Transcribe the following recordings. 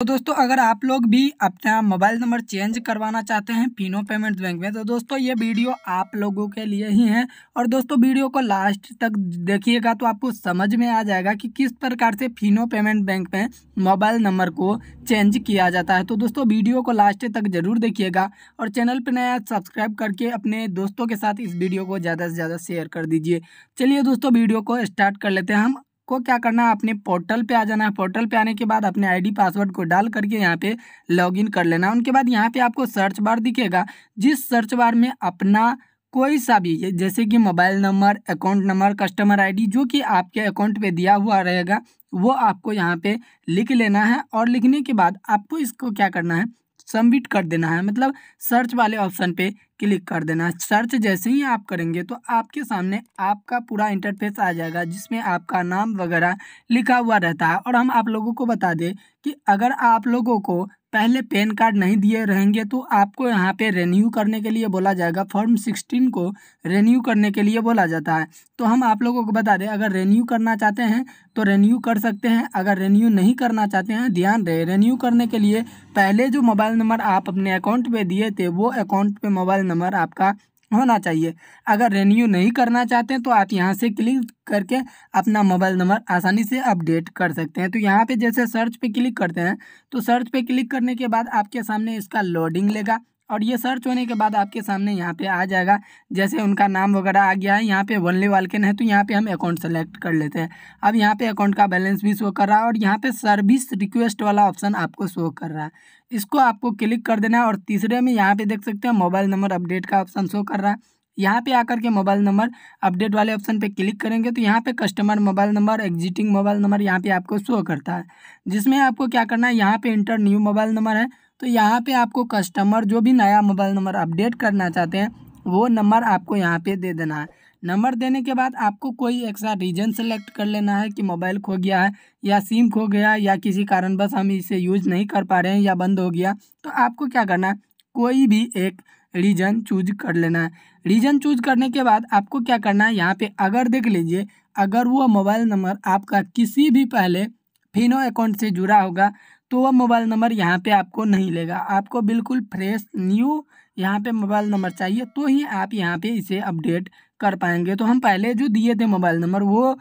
तो दोस्तों अगर आप लोग भी अपना मोबाइल नंबर चेंज करवाना चाहते हैं फिनो पेमेंट बैंक में तो दोस्तों ये वीडियो आप लोगों के लिए ही है और दोस्तों वीडियो को लास्ट तक देखिएगा तो आपको समझ में आ जाएगा कि किस प्रकार से फिनो पेमेंट बैंक में मोबाइल नंबर को चेंज किया जाता है तो दोस्तों वीडियो को लास्ट तक जरूर देखिएगा और चैनल पर नया सब्सक्राइब करके अपने दोस्तों के साथ इस वीडियो को ज़्यादा से ज़्यादा शेयर कर दीजिए चलिए दोस्तों वीडियो को स्टार्ट कर लेते हैं हम आपको क्या करना है अपने पोर्टल पे आ जाना है पोर्टल पे आने के बाद अपने आईडी पासवर्ड को डाल करके यहाँ पे लॉगिन कर लेना है उनके बाद यहाँ पे आपको सर्च बार दिखेगा जिस सर्च बार में अपना कोई सा भी जैसे कि mobile number account number customer ID जो कि आपके अकाउंट पे दिया हुआ रहेगा वो आपको यहाँ पे लिख लेना है और लिखने के बाद आपको इसको क्या करना है सबमिट कर देना है मतलब सर्च वाले ऑप्शन पे क्लिक कर देना है सर्च जैसे ही आप करेंगे तो आपके सामने आपका पूरा इंटरफेस आ जाएगा जिसमें आपका नाम वगैरह लिखा हुआ रहता है और हम आप लोगों को बता दें कि अगर आप लोगों को पहले पैन कार्ड नहीं दिए रहेंगे तो आपको यहाँ पे रेन्यू करने के लिए बोला जाएगा फॉर्म सिक्सटीन को रेन्यू करने के लिए बोला जाता है तो हम आप लोगों को बता दें अगर रेन्यू करना चाहते हैं तो रेन्यू कर सकते हैं अगर रेन्यू नहीं करना चाहते हैं ध्यान रहे रेन्यू करने के लिए पहले जो मोबाइल नंबर आप अपने अकाउंट पर दिए थे वो अकाउंट पर मोबाइल नंबर आपका होना चाहिए अगर रेन्यू नहीं करना चाहते हैं तो आप यहाँ से क्लिक करके अपना मोबाइल नंबर आसानी से अपडेट कर सकते हैं तो यहाँ पे जैसे सर्च पे क्लिक करते हैं तो सर्च पे क्लिक करने के बाद आपके सामने इसका लोडिंग लेगा और ये सर्च होने के बाद आपके सामने यहाँ पे आ जाएगा जैसे उनका नाम वगैरह आ गया है यहाँ पे वनली वालकिन है तो यहाँ पे हम अकाउंट सेलेक्ट कर लेते हैं अब यहाँ पे अकाउंट का बैलेंस भी शो कर रहा है और यहाँ पे सर्विस रिक्वेस्ट वाला ऑप्शन आपको शो कर रहा है इसको आपको क्लिक कर देना है और तीसरे में यहाँ पर देख सकते हैं मोबाइल नंबर अपडेट का ऑप्शन शो कर रहा है यहाँ पे आकर के मोबाइल नंबर अपडेट वाले ऑप्शन पे क्लिक करेंगे तो यहाँ पे customer mobile number existing mobile number यहाँ पे आपको शो करता है जिसमें आपको क्या करना है यहाँ पे इंटर न्यू मोबाइल नंबर है तो यहाँ पे आपको कस्टमर जो भी नया मोबाइल नंबर अपडेट करना चाहते हैं वो नंबर आपको यहाँ पे दे देना है नंबर देने के बाद आपको कोई एक्स्ट्रा रीजन सेलेक्ट कर लेना है कि मोबाइल खो गया है या सिम खो गया या किसी बस हम इसे यूज़ नहीं कर पा रहे हैं या बंद हो गया तो आपको क्या करना है कोई भी एक रीजन चूज कर लेना है रीजन चूज करने के बाद आपको क्या करना है यहाँ पे अगर देख लीजिए अगर वो मोबाइल नंबर आपका किसी भी पहले फिनो अकाउंट से जुड़ा होगा तो वह मोबाइल नंबर यहाँ पे आपको नहीं लेगा आपको बिल्कुल फ्रेश न्यू यहाँ पे मोबाइल नंबर चाहिए तो ही आप यहाँ पे इसे अपडेट कर पाएंगे तो हम पहले जो दिए थे मोबाइल नंबर वो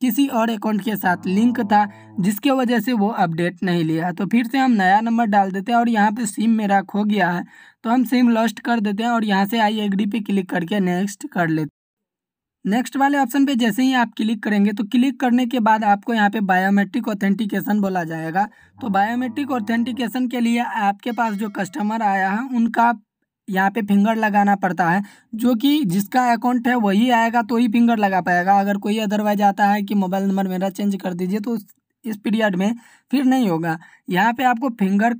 किसी और अकाउंट के साथ लिंक था जिसके वजह से वो अपडेट नहीं लिया तो फिर से हम नया नंबर डाल देते हैं और यहाँ पे सिम मेरा खो गया है तो हम सिम लॉस्ट कर देते हैं और यहाँ से आई एग्री पे क्लिक करके नेक्स्ट कर लेते नेक्स्ट वाले ऑप्शन पे जैसे ही आप क्लिक करेंगे तो क्लिक करने के बाद आपको यहाँ पे बायोमेट्रिक ऑथेंटिकेशन बोला जाएगा तो बायोमेट्रिक ऑथेंटिकेशन के लिए आपके पास जो कस्टमर आया है उनका यहाँ पे फिंगर लगाना पड़ता है जो कि जिसका अकाउंट है वही आएगा तो ही फिंगर लगा पाएगा अगर कोई अदरवाइज आता है कि मोबाइल नंबर मेरा चेंज कर दीजिए तो इस पीरियड में फिर नहीं होगा यहाँ पे आपको फिंगर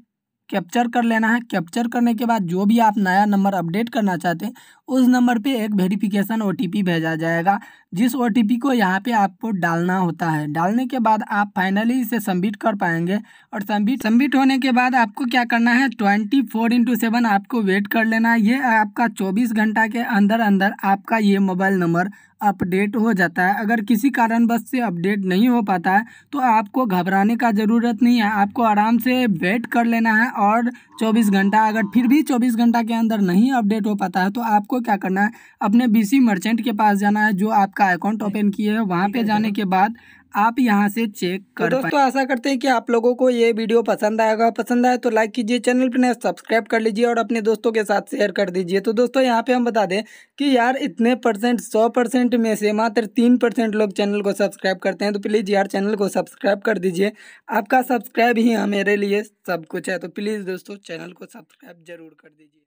कैप्चर कर लेना है कैप्चर करने के बाद जो भी आप नया नंबर अपडेट करना चाहते हैं उस नंबर पे एक वेरिफिकेशन ओ भेजा जाएगा जिस ओ को यहाँ पे आपको डालना होता है डालने के बाद आप फाइनली इसे सबमिट कर पाएंगे और सबमिट सबमिट होने के बाद आपको क्या करना है ट्वेंटी फोर इंटू सेवन आपको वेट कर लेना है ये आपका चौबीस घंटा के अंदर अंदर आपका ये मोबाइल नंबर अपडेट हो जाता है अगर किसी कारणवश से अपडेट नहीं हो पाता है तो आपको घबराने का ज़रूरत नहीं है आपको आराम से वेट कर लेना है और 24 घंटा अगर फिर भी 24 घंटा के अंदर नहीं अपडेट हो पाता है तो आपको क्या करना है अपने बीसी मर्चेंट के पास जाना है जो आपका अकाउंट ओपन किए हैं वहाँ पर जाने के बाद आप यहाँ से चेक तो कर तो दोस्तों आशा करते हैं कि आप लोगों को ये वीडियो पसंद आएगा पसंद आए तो लाइक कीजिए चैनल पर नया सब्सक्राइब कर लीजिए और अपने दोस्तों के साथ शेयर कर दीजिए तो दोस्तों यहाँ पे हम बता दें कि यार इतने परसेंट सौ परसेंट में से मात्र तीन परसेंट लोग चैनल को सब्सक्राइब करते हैं तो प्लीज़ यार चैनल को सब्सक्राइब कर दीजिए आपका सब्सक्राइब ही हमारे लिए सब कुछ है तो प्लीज़ दोस्तों चैनल को सब्सक्राइब जरूर कर दीजिए